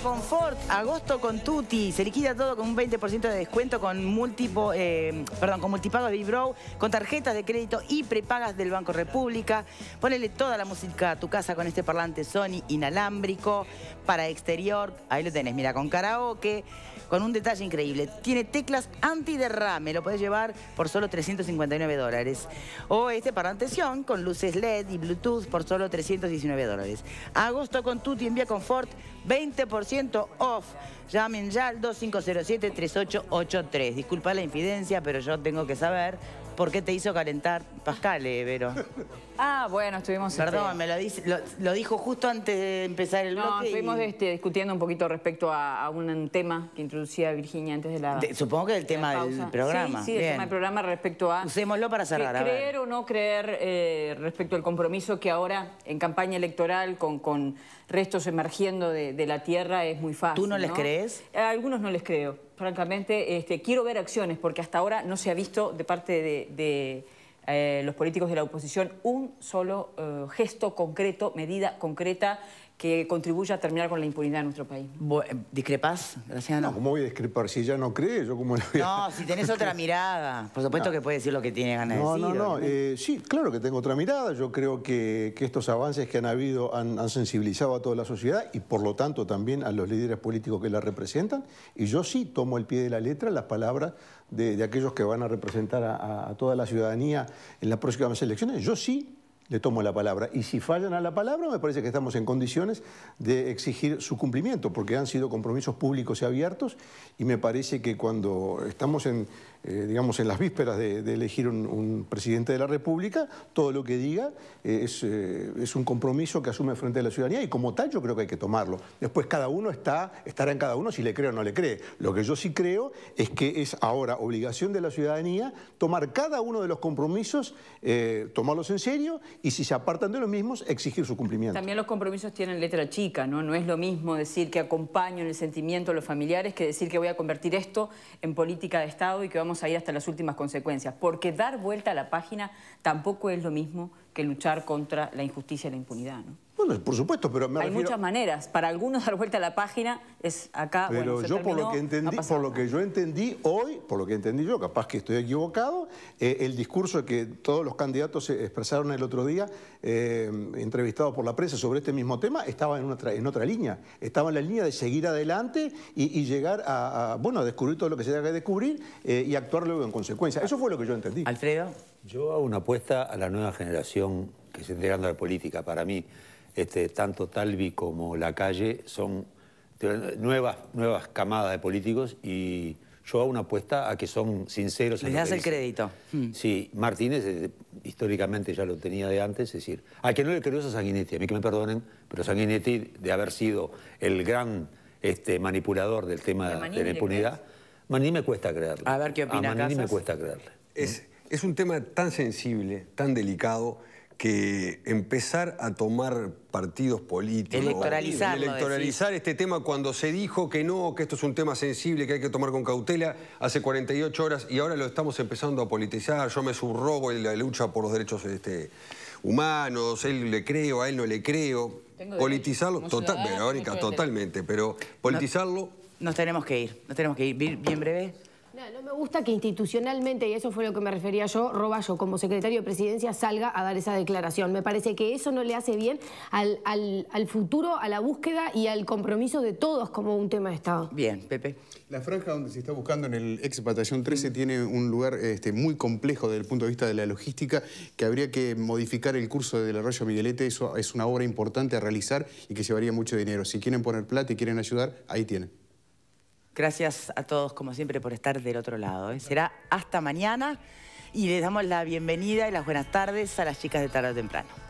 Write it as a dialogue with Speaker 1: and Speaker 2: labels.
Speaker 1: Confort, agosto con Tuti, se liquida todo con un 20% de descuento con eh, perdón, con multipago de Vibro, con tarjetas de crédito y prepagas del Banco República. Ponele toda la música a tu casa con este parlante Sony inalámbrico para exterior. Ahí lo tenés, mira, con karaoke, con un detalle increíble. Tiene teclas antiderrame, lo podés llevar por solo 359 dólares. O este parlante Sion con luces LED y Bluetooth por solo 319 dólares. Agosto con Tuti Envía Confort, 20% off. Llamen ya al 2507-3883. Disculpa la infidencia, pero yo tengo que saber por qué te hizo calentar Pascal, eh, Ah,
Speaker 2: bueno, estuvimos... Este, Perdón, me
Speaker 1: lo, lo, dijo justo antes de empezar el bloque. No, estuvimos este, discutiendo un poquito respecto a, un
Speaker 2: tema que introducía Virginia antes de la Supongo
Speaker 1: que el tema del programa. Sí, el tema del
Speaker 2: programa respecto
Speaker 1: a... Usémoslo para cerrar, Creer
Speaker 2: o no creer eh, respecto al compromiso que ahora en campaña electoral con, restos emergiendo de, la tierra es muy fácil. ¿Tú no les crees? algunos no les creo francamente, este, quiero ver acciones, porque hasta ahora no se ha visto de parte de eh, los políticos de la oposición un solo eh, gesto concreto, medida concreta que contribuya a terminar con la impunidad en nuestro país.
Speaker 1: Eh, ¿Discrepás, Graciano? No, ¿cómo voy a discrepar? Si ya no cree, yo como... No, si tenés otra mirada. Por supuesto que puede decir lo que tiene ganas de decir. No, no,
Speaker 3: no. sí, claro que tengo otra mirada. Yo creo que, estos avances que han habido han, sensibilizado a toda la sociedad y por lo tanto también a los líderes políticos que la representan. Y yo sí tomo el pie de la letra las palabras de, aquellos que van a representar a toda la ciudadanía en la próxima selección Yo sí le tomo la palabra. Y si fallan a la palabra, me parece que estamos en condiciones de exigir su cumplimiento, porque han sido compromisos públicos y abiertos, y me parece que cuando estamos en, eh, digamos, en las vísperas de, elegir un, presidente de la República, todo lo que diga eh, eh, es, un compromiso que asume frente a la ciudadanía, y como tal yo creo que hay que tomarlo. Después cada uno está, estará en cada uno si le cree o no le cree. Lo que yo sí creo es que es ahora obligación de la ciudadanía tomar cada uno de los compromisos, tomarlos en serio, y si se apartan de los mismos, exigir su cumplimiento. También
Speaker 2: los compromisos tienen letra chica, ¿no? No es lo mismo decir que acompaño en el sentimiento a los familiares que decir que voy a convertir esto en política de Estado y que vamos a ir hasta las últimas consecuencias. Porque dar vuelta a la página tampoco es lo mismo que luchar contra la injusticia y la impunidad, ¿no?
Speaker 3: por supuesto, pero Hay muchas
Speaker 2: maneras. Para algunos dar vuelta a la página es acá, Pero yo por lo que
Speaker 3: entendí, por lo que yo entendí hoy, por lo que entendí yo, capaz que estoy equivocado, eh, el discurso que todos los candidatos expresaron el otro día, eh, entrevistados por la prensa sobre este mismo tema, estaba en, otra, en otra línea. Estaba en la línea de seguir adelante y, llegar a, bueno, a descubrir todo lo que se tenga que descubrir eh, y actuar luego en consecuencia. Eso fue lo que yo entendí.
Speaker 4: Alfredo. Yo hago una apuesta a la nueva generación que se está entregando a la política. Para mí, este, tanto Talvi como la calle son nuevas, nuevas camadas de políticos y yo hago una apuesta a que son sinceros. Les das el crédito. Hmm. Sí, Martínez eh, históricamente ya lo tenía de antes, es decir, a que no le creyó a Sanguinetti, a mí que me perdonen, pero Sanguinetti, de haber sido el gran este, manipulador del tema de la impunidad, Maní me cuesta creerlo. A ver qué opina A Maní me cuesta creerle. es un tema tan sensible, tan delicado que empezar a tomar partidos políticos electoralizar, electoralizar este tema cuando se dijo que no, que esto es un tema sensible, que hay que tomar con cautela, hace 48 horas y ahora lo estamos empezando a politizar, yo me subrobo en la lucha por los derechos este, humanos, él le creo, a él no le creo. politizarlo, totalmente, pero politizarlo... nos tenemos que ir, nos tenemos que ir. Bien breve.
Speaker 1: No, no me gusta que institucionalmente, y eso fue lo que me refería yo, Roballo como secretario de presidencia salga a dar esa declaración. Me parece que eso no le hace bien al, futuro, a la búsqueda y al compromiso de todos como un tema de Estado.
Speaker 3: Bien, Pepe. La franja donde se está buscando en el ex batallón 13 tiene un lugar este, muy complejo desde el punto de vista de la logística, que habría que modificar el curso del arroyo Miguelete. Eso es una obra importante a realizar y que llevaría mucho dinero. Si quieren poner plata y quieren ayudar, ahí tienen.
Speaker 1: Gracias a todos, como siempre, por estar del otro lado. ¿eh? Será hasta mañana y les damos la bienvenida y las buenas tardes a las chicas de tarde o temprano.